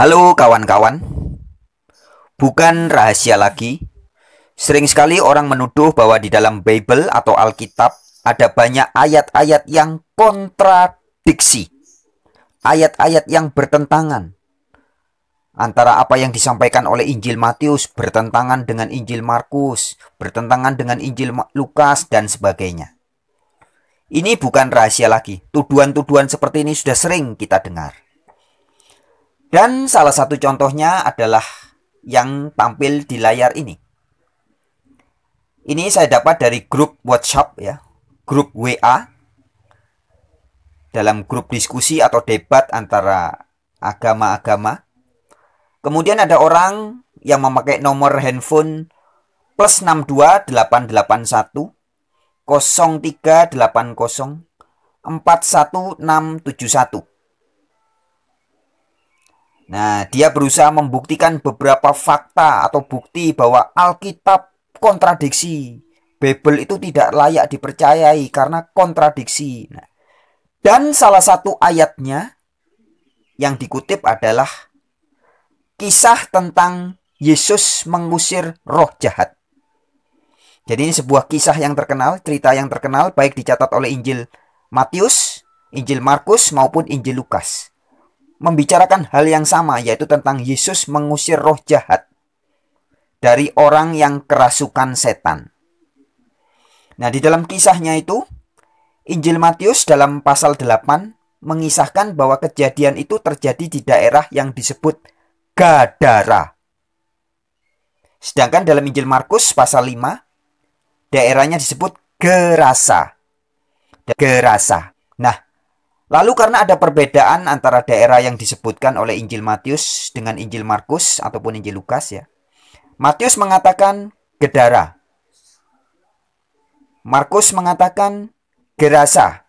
Halo kawan-kawan, bukan rahasia lagi. Sering sekali orang menuduh bahwa di dalam Bible atau Alkitab ada banyak ayat-ayat yang kontradiksi, ayat-ayat yang bertentangan antara apa yang disampaikan oleh Injil Matius bertentangan dengan Injil Markus, bertentangan dengan Injil Lukas, dan sebagainya. Ini bukan rahasia lagi, tuduhan-tuduhan seperti ini sudah sering kita dengar. Dan salah satu contohnya adalah yang tampil di layar ini. Ini saya dapat dari grup WhatsApp ya, grup WA. Dalam grup diskusi atau debat antara agama-agama. Kemudian ada orang yang memakai nomor handphone plus 62881 0380 41671. Nah, dia berusaha membuktikan beberapa fakta atau bukti bahwa Alkitab kontradiksi. Bebel itu tidak layak dipercayai karena kontradiksi. Nah, dan salah satu ayatnya yang dikutip adalah kisah tentang Yesus mengusir roh jahat. Jadi ini sebuah kisah yang terkenal, cerita yang terkenal baik dicatat oleh Injil Matius, Injil Markus maupun Injil Lukas membicarakan hal yang sama yaitu tentang Yesus mengusir roh jahat dari orang yang kerasukan setan. Nah, di dalam kisahnya itu Injil Matius dalam pasal 8 mengisahkan bahwa kejadian itu terjadi di daerah yang disebut Gadara. Sedangkan dalam Injil Markus pasal 5 daerahnya disebut Gerasa. Gerasa. Nah, Lalu karena ada perbedaan antara daerah yang disebutkan oleh Injil Matius dengan Injil Markus ataupun Injil Lukas ya. Matius mengatakan Gedara. Markus mengatakan Gerasa.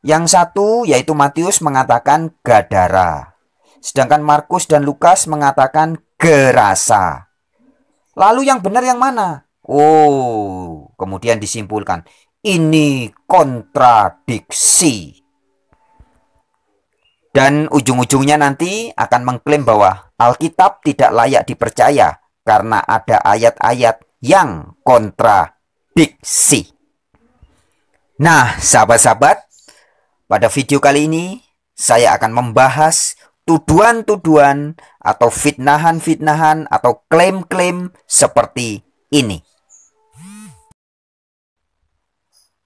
Yang satu yaitu Matius mengatakan Gadara. Sedangkan Markus dan Lukas mengatakan Gerasa. Lalu yang benar yang mana? Oh, kemudian disimpulkan ini kontradiksi. Dan ujung-ujungnya nanti akan mengklaim bahwa Alkitab tidak layak dipercaya karena ada ayat-ayat yang kontradiksi. Nah, sahabat-sahabat, pada video kali ini saya akan membahas tuduhan-tuduhan atau fitnahan-fitnahan atau klaim-klaim seperti ini.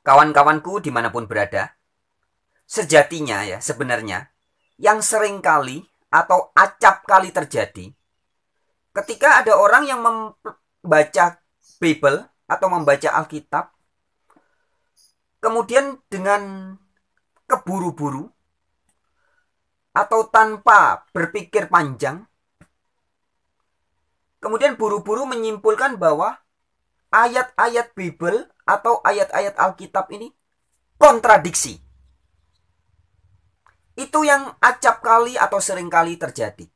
kawan-kawanku dimanapun berada, sejatinya ya sebenarnya, yang sering kali atau acap kali terjadi, ketika ada orang yang membaca Bible atau membaca Alkitab, kemudian dengan keburu-buru atau tanpa berpikir panjang, kemudian buru-buru menyimpulkan bahwa ayat-ayat Bible atau ayat-ayat Alkitab ini kontradiksi. Itu yang acap kali atau sering kali terjadi.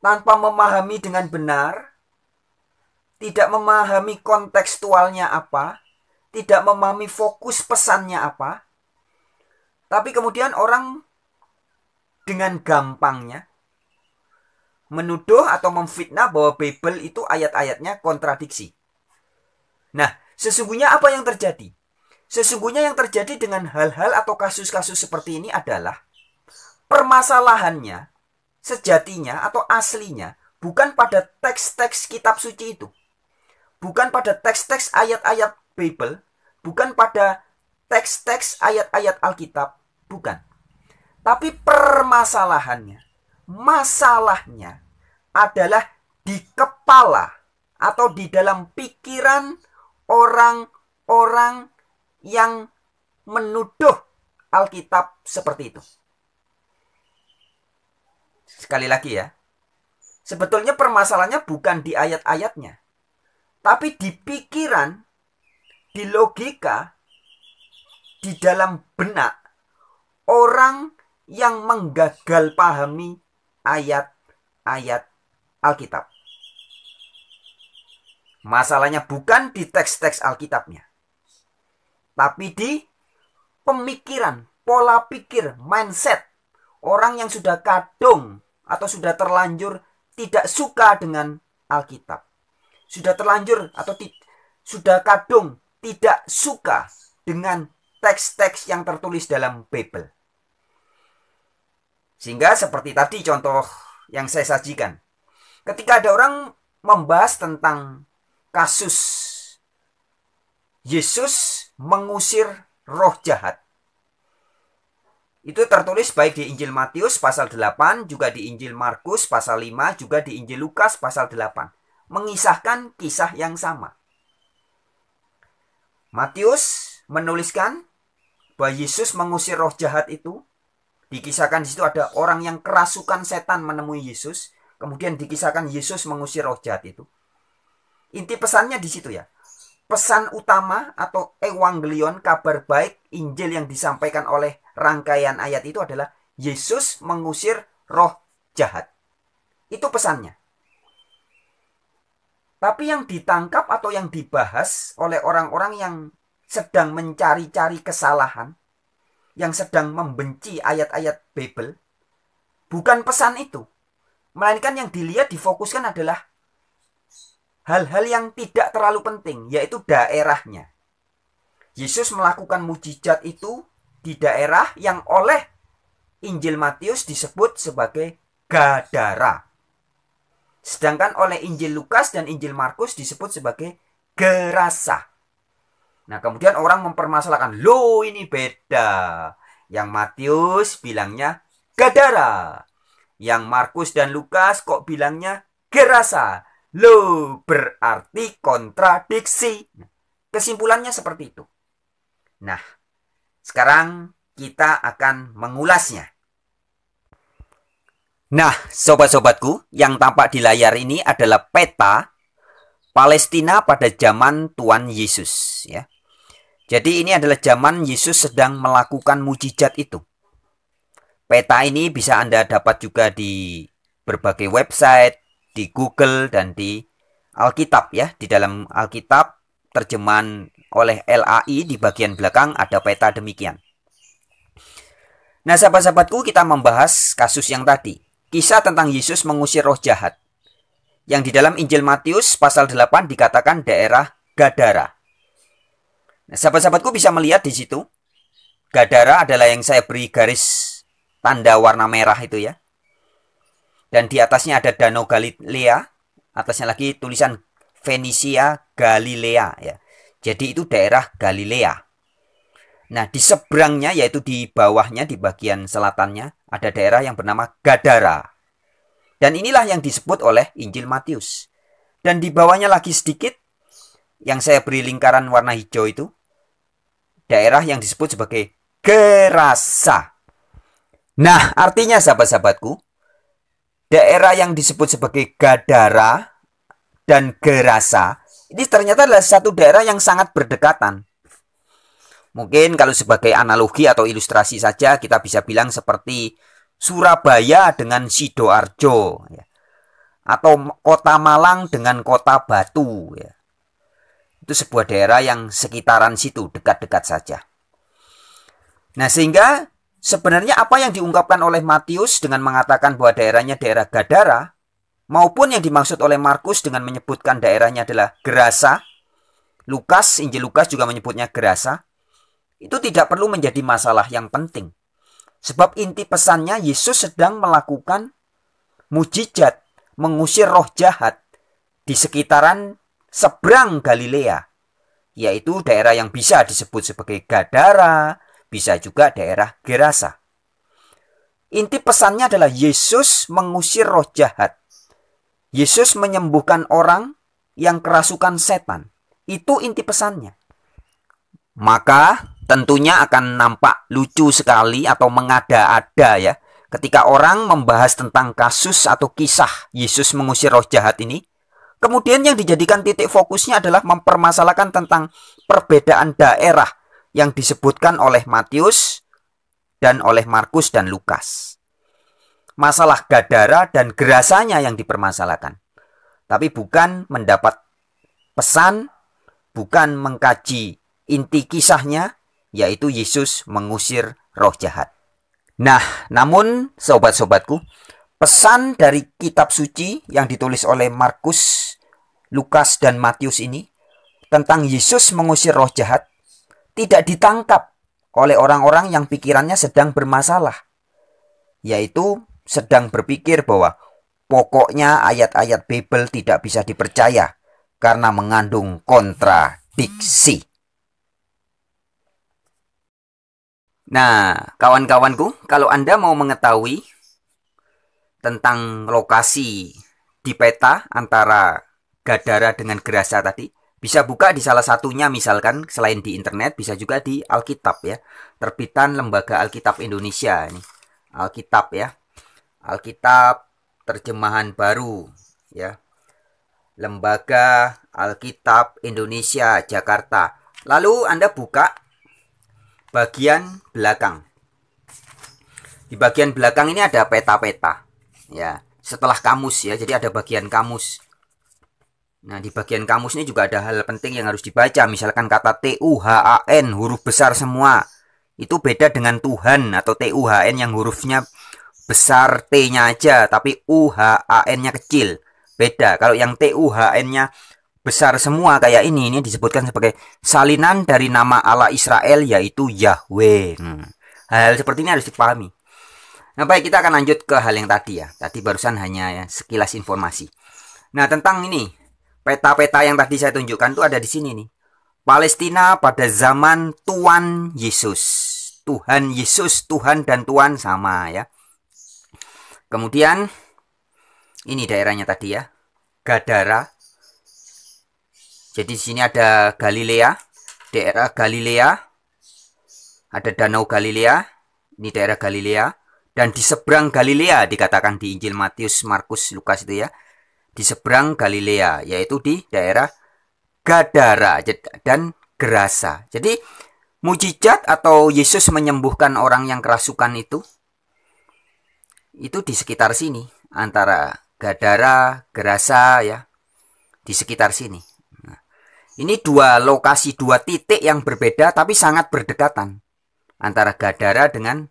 Tanpa memahami dengan benar, tidak memahami kontekstualnya apa, tidak memahami fokus pesannya apa, tapi kemudian orang dengan gampangnya menuduh atau memfitnah bahwa Bible itu ayat-ayatnya kontradiksi. Nah, sesungguhnya apa yang terjadi? Sesungguhnya yang terjadi dengan hal-hal atau kasus-kasus seperti ini adalah permasalahannya sejatinya atau aslinya bukan pada teks-teks kitab suci itu. Bukan pada teks-teks ayat-ayat Bible, bukan pada teks-teks ayat-ayat Alkitab, bukan. Tapi permasalahannya, masalahnya adalah di kepala atau di dalam pikiran orang-orang yang menuduh Alkitab seperti itu. Sekali lagi ya, sebetulnya permasalahannya bukan di ayat-ayatnya, tapi di pikiran, di logika, di dalam benak orang yang menggagal pahami ayat-ayat Alkitab. Masalahnya bukan di teks-teks Alkitabnya, tapi di pemikiran, pola pikir, mindset orang yang sudah kadung atau sudah terlanjur tidak suka dengan Alkitab. Sudah terlanjur atau ti- sudah kadung tidak suka dengan teks-teks yang tertulis dalam Bible. Sehingga seperti tadi contoh yang saya sajikan. Ketika ada orang membahas tentang kasus Yesus mengusir roh jahat. Itu tertulis baik di Injil Matius pasal 8, juga di Injil Markus pasal 5, juga di Injil Lukas pasal 8. Mengisahkan kisah yang sama. Matius menuliskan bahwa Yesus mengusir roh jahat itu. Dikisahkan di situ ada orang yang kerasukan setan menemui Yesus. Kemudian dikisahkan Yesus mengusir roh jahat itu. Inti pesannya di situ ya. Pesan utama atau evangelion kabar baik Injil yang disampaikan oleh rangkaian ayat itu adalah Yesus mengusir roh jahat. Itu pesannya. Tapi yang ditangkap atau yang dibahas oleh orang-orang yang sedang mencari-cari kesalahan, yang sedang membenci ayat-ayat Bible, bukan pesan itu. Melainkan yang dilihat difokuskan adalah hal-hal yang tidak terlalu penting, yaitu daerahnya. Yesus melakukan mujizat itu di daerah yang oleh Injil Matius disebut sebagai Gadara. Sedangkan oleh Injil Lukas dan Injil Markus disebut sebagai Gerasa. Nah kemudian orang mempermasalahkan, lo ini beda. Yang Matius bilangnya Gadara. Yang Markus dan Lukas kok bilangnya Gerasa. Lo berarti kontradiksi. Kesimpulannya seperti itu. Nah, sekarang kita akan mengulasnya. Nah, sobat-sobatku, yang tampak di layar ini adalah peta Palestina pada zaman Tuhan Yesus, ya. Jadi ini adalah zaman Yesus sedang melakukan mujizat itu. Peta ini bisa Anda dapat juga di berbagai website, di Google dan di Alkitab ya. Di dalam Alkitab terjemahan oleh LAI di bagian belakang ada peta demikian. Nah, sahabat-sahabatku, kita membahas kasus yang tadi. Kisah tentang Yesus mengusir roh jahat. Yang di dalam Injil Matius pasal 8 dikatakan daerah Gadara. Nah, sahabat-sahabatku bisa melihat di situ. Gadara adalah yang saya beri garis tanda warna merah itu ya dan di atasnya ada Danau Galilea, atasnya lagi tulisan Venesia Galilea ya. Jadi itu daerah Galilea. Nah, di seberangnya yaitu di bawahnya di bagian selatannya ada daerah yang bernama Gadara. Dan inilah yang disebut oleh Injil Matius. Dan di bawahnya lagi sedikit yang saya beri lingkaran warna hijau itu daerah yang disebut sebagai Gerasa. Nah, artinya sahabat-sahabatku, daerah yang disebut sebagai Gadara dan Gerasa ini ternyata adalah satu daerah yang sangat berdekatan. Mungkin kalau sebagai analogi atau ilustrasi saja kita bisa bilang seperti Surabaya dengan Sidoarjo ya. atau kota Malang dengan kota Batu ya. Itu sebuah daerah yang sekitaran situ, dekat-dekat saja. Nah, sehingga Sebenarnya apa yang diungkapkan oleh Matius dengan mengatakan bahwa daerahnya daerah Gadara, maupun yang dimaksud oleh Markus dengan menyebutkan daerahnya adalah Gerasa, Lukas, Injil Lukas juga menyebutnya Gerasa, itu tidak perlu menjadi masalah yang penting. Sebab inti pesannya Yesus sedang melakukan mujizat mengusir roh jahat di sekitaran seberang Galilea, yaitu daerah yang bisa disebut sebagai Gadara, bisa juga daerah Gerasa. Inti pesannya adalah Yesus mengusir roh jahat. Yesus menyembuhkan orang yang kerasukan setan. Itu inti pesannya. Maka tentunya akan nampak lucu sekali atau mengada-ada ya. Ketika orang membahas tentang kasus atau kisah Yesus mengusir roh jahat ini, kemudian yang dijadikan titik fokusnya adalah mempermasalahkan tentang perbedaan daerah yang disebutkan oleh Matius dan oleh Markus dan Lukas. Masalah Gadara dan gerasanya yang dipermasalahkan. Tapi bukan mendapat pesan, bukan mengkaji inti kisahnya, yaitu Yesus mengusir roh jahat. Nah, namun sobat-sobatku, pesan dari kitab suci yang ditulis oleh Markus, Lukas, dan Matius ini tentang Yesus mengusir roh jahat tidak ditangkap oleh orang-orang yang pikirannya sedang bermasalah, yaitu sedang berpikir bahwa pokoknya ayat-ayat Bible tidak bisa dipercaya karena mengandung kontradiksi. Nah, kawan-kawanku, kalau Anda mau mengetahui tentang lokasi di peta antara Gadara dengan Gerasa tadi, bisa buka di salah satunya misalkan selain di internet bisa juga di Alkitab ya. Terbitan Lembaga Alkitab Indonesia ini. Alkitab ya. Alkitab terjemahan baru ya. Lembaga Alkitab Indonesia Jakarta. Lalu Anda buka bagian belakang. Di bagian belakang ini ada peta-peta ya. Setelah kamus ya. Jadi ada bagian kamus. Nah, di bagian kamus ini juga ada hal penting yang harus dibaca. Misalkan kata TUHAN huruf besar semua. Itu beda dengan Tuhan atau Tuhan yang hurufnya besar T-nya aja, tapi UHAN-nya kecil. Beda. Kalau yang n nya besar semua kayak ini, ini disebutkan sebagai salinan dari nama Allah Israel yaitu Yahweh. Hmm. Hal, hal seperti ini harus dipahami. Nah, baik kita akan lanjut ke hal yang tadi ya. Tadi barusan hanya ya, sekilas informasi. Nah, tentang ini Peta-peta yang tadi saya tunjukkan itu ada di sini nih. Palestina pada zaman Tuhan Yesus. Tuhan Yesus, Tuhan dan Tuhan sama ya. Kemudian ini daerahnya tadi ya. Gadara. Jadi di sini ada Galilea, daerah Galilea. Ada Danau Galilea, ini daerah Galilea dan di seberang Galilea dikatakan di Injil Matius, Markus, Lukas itu ya di seberang Galilea, yaitu di daerah Gadara dan Gerasa. Jadi mujizat atau Yesus menyembuhkan orang yang kerasukan itu itu di sekitar sini antara Gadara, Gerasa ya di sekitar sini. Nah, ini dua lokasi, dua titik yang berbeda tapi sangat berdekatan antara Gadara dengan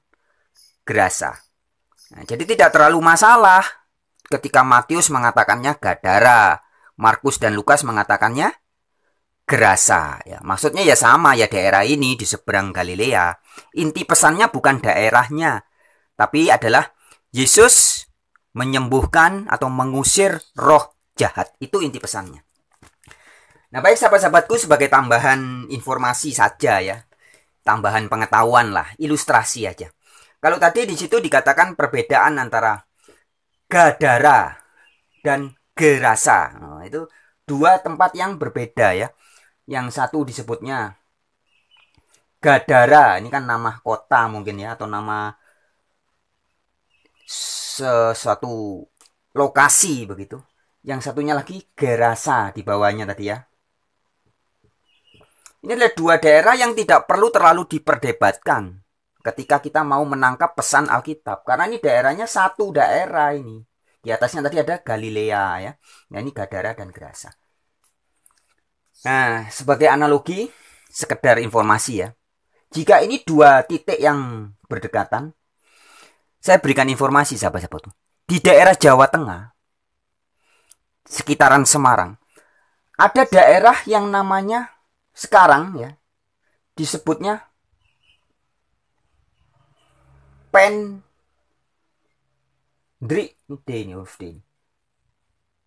Gerasa. Nah, jadi tidak terlalu masalah ketika Matius mengatakannya Gadara, Markus dan Lukas mengatakannya Gerasa. Ya, maksudnya ya sama ya daerah ini di seberang Galilea. Inti pesannya bukan daerahnya, tapi adalah Yesus menyembuhkan atau mengusir roh jahat. Itu inti pesannya. Nah baik sahabat-sahabatku sebagai tambahan informasi saja ya. Tambahan pengetahuan lah, ilustrasi aja. Kalau tadi di situ dikatakan perbedaan antara Gadara dan Gerasa. Nah, itu dua tempat yang berbeda ya. Yang satu disebutnya Gadara, ini kan nama kota mungkin ya atau nama sesuatu lokasi begitu. Yang satunya lagi Gerasa di bawahnya tadi ya. Ini adalah dua daerah yang tidak perlu terlalu diperdebatkan ketika kita mau menangkap pesan Alkitab. Karena ini daerahnya satu daerah ini. Di atasnya tadi ada Galilea ya. Nah ini Gadara dan Gerasa. Nah sebagai analogi sekedar informasi ya. Jika ini dua titik yang berdekatan, saya berikan informasi sahabat tuh. Di daerah Jawa Tengah, sekitaran Semarang, ada daerah yang namanya sekarang ya disebutnya pen dri ini huruf d ini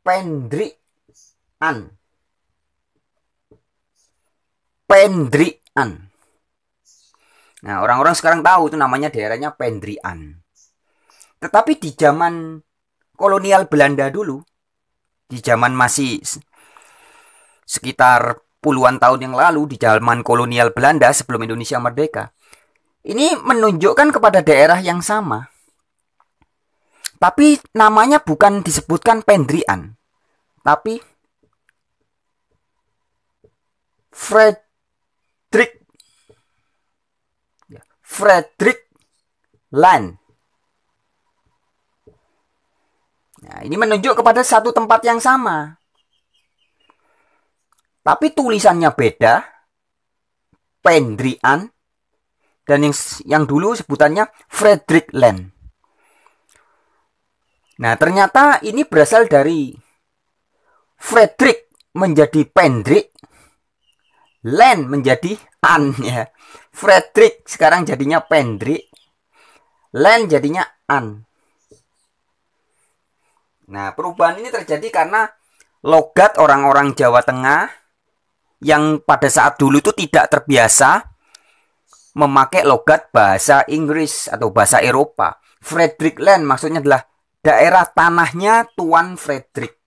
pendri an pendrian nah orang-orang sekarang tahu itu namanya daerahnya pendrian tetapi di zaman kolonial Belanda dulu di zaman masih sekitar puluhan tahun yang lalu di zaman kolonial Belanda sebelum Indonesia merdeka ini menunjukkan kepada daerah yang sama. Tapi namanya bukan disebutkan Pendrian, tapi Frederick ya, Frederick Land. Nah, ini menunjuk kepada satu tempat yang sama. Tapi tulisannya beda. Pendrian dan yang yang dulu sebutannya Frederick Land. Nah, ternyata ini berasal dari Frederick menjadi Pendrick, Land menjadi An ya. Frederick sekarang jadinya Pendrick, Land jadinya An. Nah, perubahan ini terjadi karena logat orang-orang Jawa Tengah yang pada saat dulu itu tidak terbiasa memakai logat bahasa Inggris atau bahasa Eropa. Frederick Land maksudnya adalah daerah tanahnya Tuan Frederick.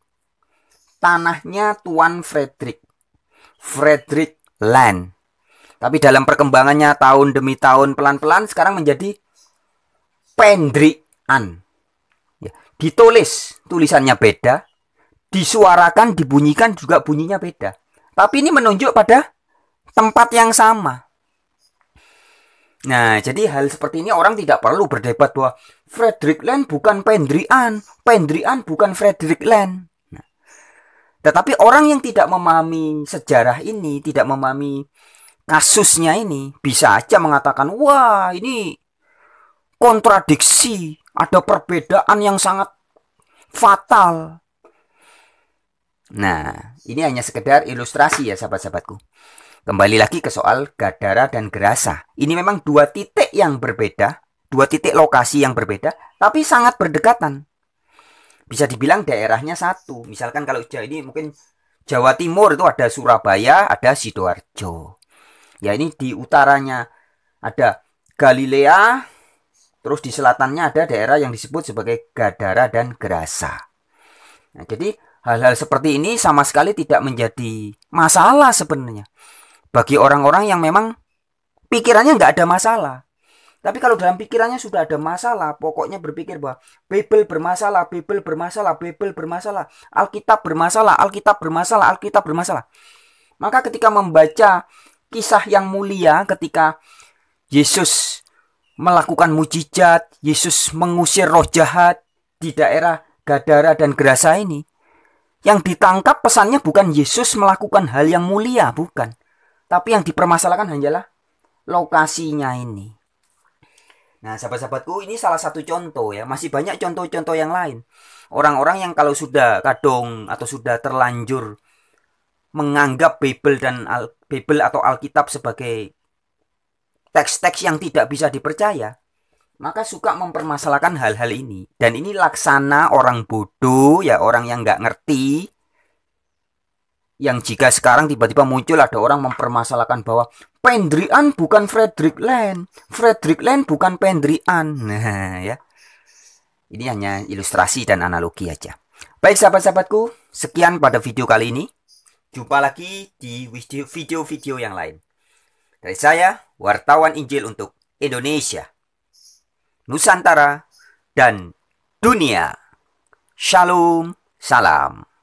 Tanahnya Tuan Frederick. Frederick Land. Tapi dalam perkembangannya tahun demi tahun pelan-pelan sekarang menjadi Pendrian. Ya, ditulis tulisannya beda, disuarakan, dibunyikan juga bunyinya beda. Tapi ini menunjuk pada tempat yang sama. Nah, jadi hal seperti ini orang tidak perlu berdebat bahwa Frederick Land bukan Pendrian, Pendrian bukan Frederick Land. Nah, tetapi orang yang tidak memahami sejarah ini, tidak memahami kasusnya ini, bisa aja mengatakan, wah ini kontradiksi, ada perbedaan yang sangat fatal. Nah, ini hanya sekedar ilustrasi ya sahabat-sahabatku. Kembali lagi ke soal Gadara dan Gerasa. Ini memang dua titik yang berbeda, dua titik lokasi yang berbeda, tapi sangat berdekatan. Bisa dibilang daerahnya satu. Misalkan kalau Jawa ini mungkin Jawa Timur itu ada Surabaya, ada Sidoarjo. Ya ini di utaranya ada Galilea, terus di selatannya ada daerah yang disebut sebagai Gadara dan Gerasa. Nah, jadi hal-hal seperti ini sama sekali tidak menjadi masalah sebenarnya. Bagi orang-orang yang memang pikirannya nggak ada masalah. Tapi kalau dalam pikirannya sudah ada masalah, pokoknya berpikir bahwa Bible bermasalah, Bible bermasalah, Bible bermasalah, Alkitab bermasalah, Alkitab bermasalah, Alkitab bermasalah. Maka ketika membaca kisah yang mulia ketika Yesus melakukan mujizat, Yesus mengusir roh jahat di daerah Gadara dan Gerasa ini, yang ditangkap pesannya bukan Yesus melakukan hal yang mulia, bukan. Tapi yang dipermasalahkan hanyalah lokasinya ini. Nah, sahabat-sahabatku, ini salah satu contoh ya. Masih banyak contoh-contoh yang lain. Orang-orang yang kalau sudah kadung atau sudah terlanjur menganggap Bible dan Al Bible atau Alkitab sebagai teks-teks yang tidak bisa dipercaya, maka suka mempermasalahkan hal-hal ini. Dan ini laksana orang bodoh, ya orang yang nggak ngerti, yang jika sekarang tiba-tiba muncul ada orang mempermasalahkan bahwa Pendrian bukan Frederick Land, Frederick Land bukan Pendrian. Nah, ya. Ini hanya ilustrasi dan analogi aja. Baik sahabat-sahabatku, sekian pada video kali ini. Jumpa lagi di video-video yang lain. Dari saya, wartawan Injil untuk Indonesia, Nusantara, dan dunia. Shalom, salam.